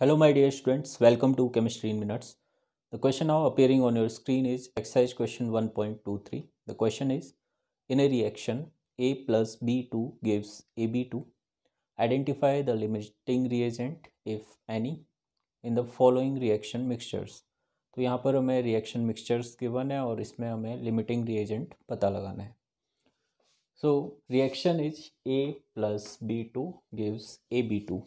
Hello my dear students, welcome to Chemistry in Minutes. The question now appearing on your screen is exercise question 1.23. The question is, in a reaction A plus B2 gives AB2. Identify the limiting reagent if any in the following reaction mixtures. तो यहाँ पर हमें reaction mixtures given है और इसमें हमें limiting reagent पता लगाना है so reaction is A plus B two gives A B two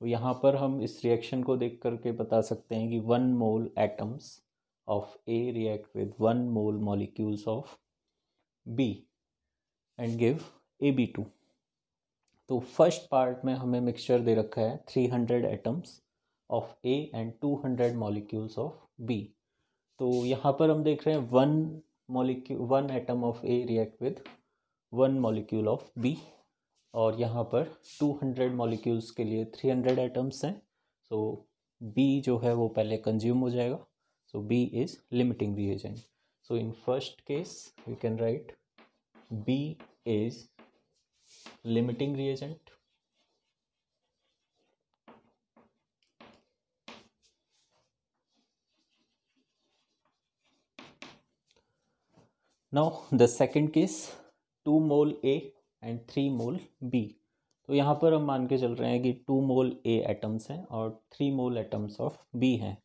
तो यहाँ पर हम इस रिएक्शन को देख करके बता सकते हैं कि one mole atoms of A react with one mole molecules of B and give A B two तो फर्स्ट पार्ट में हमें मिक्सचर दे रखा है three hundred atoms of A and two hundred molecules of B तो यहाँ पर हम देख रहे हैं one molecule one atom of A react with one molecule of B और यहाँ पर 200 मॉलिक्यूल्स के लिए 300 एटम्स हैं सो बी जो है वो पहले कंज्यूम हो जाएगा so B is limiting reagent so in first case we can write B is limiting reagent now the second case two mole A and three mole B तो यहाँ पर हम मान के चल रहे हैं कि टू मोल ए एटम्स हैं और three mole atoms of B हैं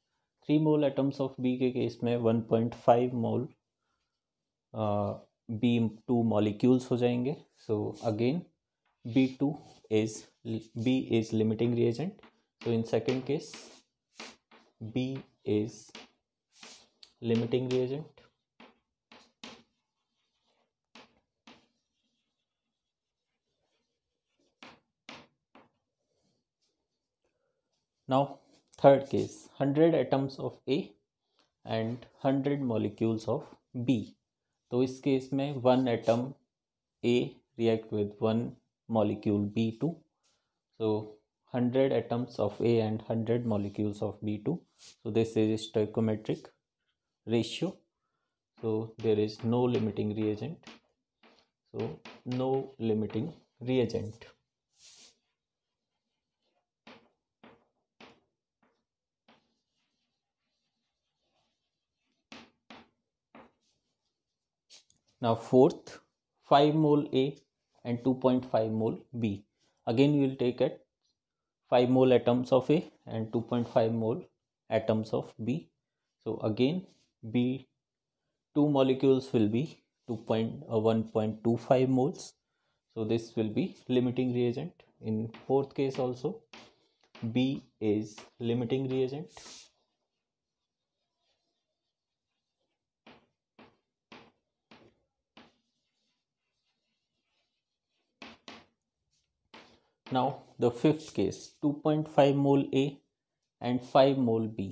three mole atoms of B के केस में one point five mole B two molecules हो जाएंगे so again B two is B is limiting reagent तो in second case B is limiting reagent now third case 100 atoms of a and 100 molecules of B. So इस case में one atom A react with one molecule B2. So 100 atoms of A and 100 molecules of B2 so this is stoichiometric ratio so there is no limiting reagent so no limiting reagent Now fourth 5 mole A and 2.5 mole B. Again we will take at 5 mole atoms of A and 2.5 mole atoms of B. So again B two molecules will be 2.1.25 uh, moles. So this will be limiting reagent in fourth case also. B is limiting reagent Now the fifth case 2.5 mole A and 5 mole B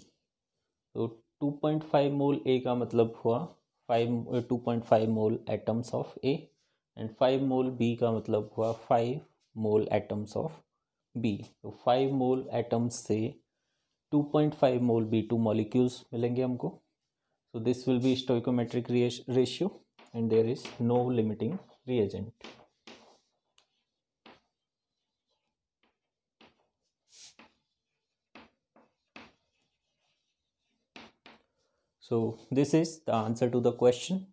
तो 2.5 mole A का मतलब हुआ 5 2.5 mole atoms of A and 5 mole B का मतलब हुआ 5 mole atoms of B so 5 mole atoms से 2.5 mole b two molecules मिलेंगे हमको so this will be stoichiometric ratio and there is no limiting reagent So this is the answer to the question.